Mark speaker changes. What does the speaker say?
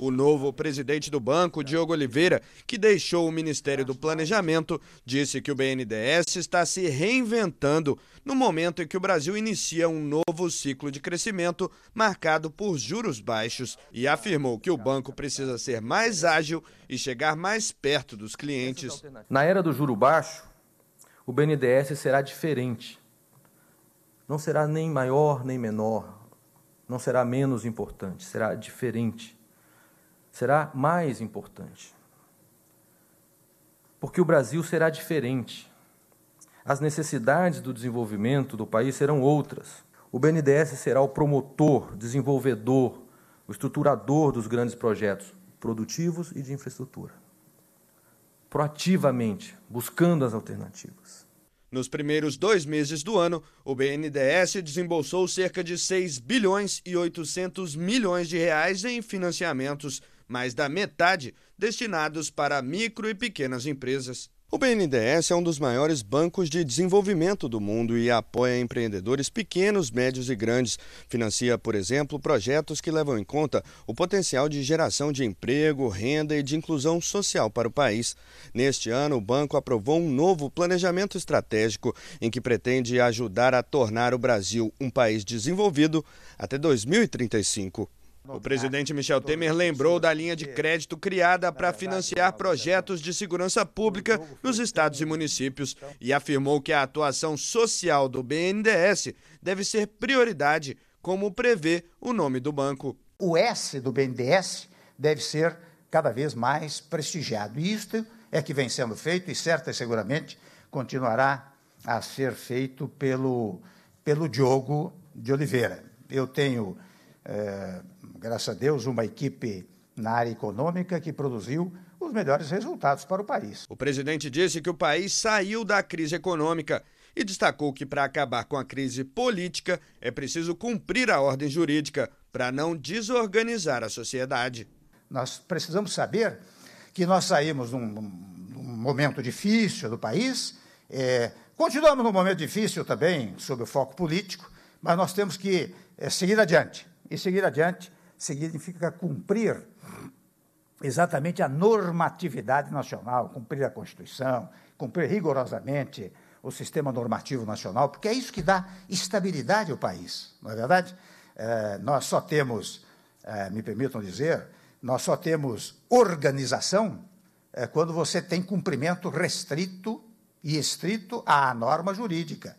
Speaker 1: o novo presidente do banco, Diogo Oliveira, que deixou o Ministério do Planejamento, disse que o BNDES está se reinventando no momento em que o Brasil inicia um novo ciclo de crescimento marcado por juros baixos e afirmou que o banco precisa ser mais ágil e chegar mais perto dos clientes.
Speaker 2: Na era do juro baixo, o BNDES será diferente. Não será nem maior nem menor, não será menos importante, será diferente será mais importante. Porque o Brasil será diferente. As necessidades do desenvolvimento do país serão outras. O BNDES será o promotor, desenvolvedor, o estruturador dos grandes projetos produtivos e de infraestrutura. Proativamente, buscando as alternativas.
Speaker 1: Nos primeiros dois meses do ano, o BNDES desembolsou cerca de 6 bilhões e 800 milhões de reais em financiamentos mais da metade destinados para micro e pequenas empresas. O BNDES é um dos maiores bancos de desenvolvimento do mundo e apoia empreendedores pequenos, médios e grandes. Financia, por exemplo, projetos que levam em conta o potencial de geração de emprego, renda e de inclusão social para o país. Neste ano, o banco aprovou um novo planejamento estratégico em que pretende ajudar a tornar o Brasil um país desenvolvido até 2035. O presidente Michel Temer lembrou da linha de crédito criada para financiar projetos de segurança pública nos estados e municípios e afirmou que a atuação social do BNDES
Speaker 3: deve ser prioridade, como prevê o nome do banco. O S do BNDES deve ser cada vez mais prestigiado. E isto é que vem sendo feito e certa e seguramente continuará a ser feito pelo, pelo Diogo de Oliveira. Eu tenho é, graças a Deus, uma equipe na área econômica que produziu os melhores resultados para o país. O
Speaker 1: presidente disse que o país saiu da crise econômica e destacou que para acabar com a crise política é preciso cumprir a ordem jurídica para não desorganizar a sociedade.
Speaker 3: Nós precisamos saber que nós saímos num, num momento difícil do país, é, continuamos num momento difícil também, sob o foco político, mas nós temos que é, seguir adiante. E seguir adiante significa cumprir exatamente a normatividade nacional, cumprir a Constituição, cumprir rigorosamente o sistema normativo nacional, porque é isso que dá estabilidade ao país, não é verdade? É, nós só temos, é, me permitam dizer, nós só temos organização é, quando você tem cumprimento restrito e estrito à norma jurídica.